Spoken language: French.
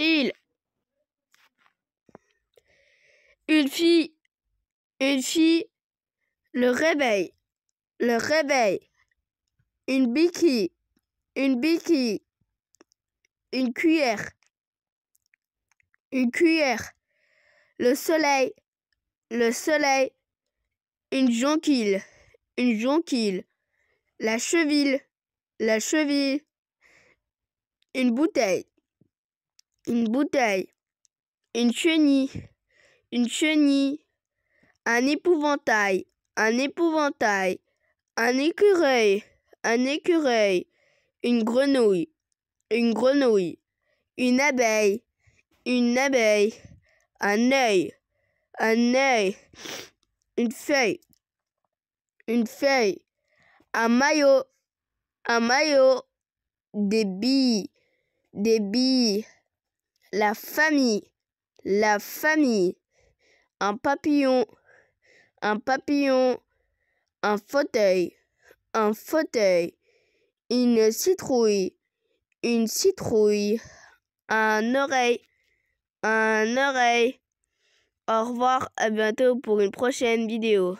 il une fille une fille le réveil le réveil une Biki une biquille une cuillère une cuillère le soleil le soleil une jonquille une jonquille la cheville la cheville une bouteille une bouteille, une chenille, une chenille, un épouvantail, un épouvantail, un écureuil, un écureuil, une grenouille, une grenouille, une abeille, une abeille, un œil, un œil, une feuille, une feuille, un maillot, un maillot, des billes, des billes. La famille. La famille. Un papillon. Un papillon. Un fauteuil. Un fauteuil. Une citrouille. Une citrouille. Un oreille. Un oreille. Au revoir, à bientôt pour une prochaine vidéo.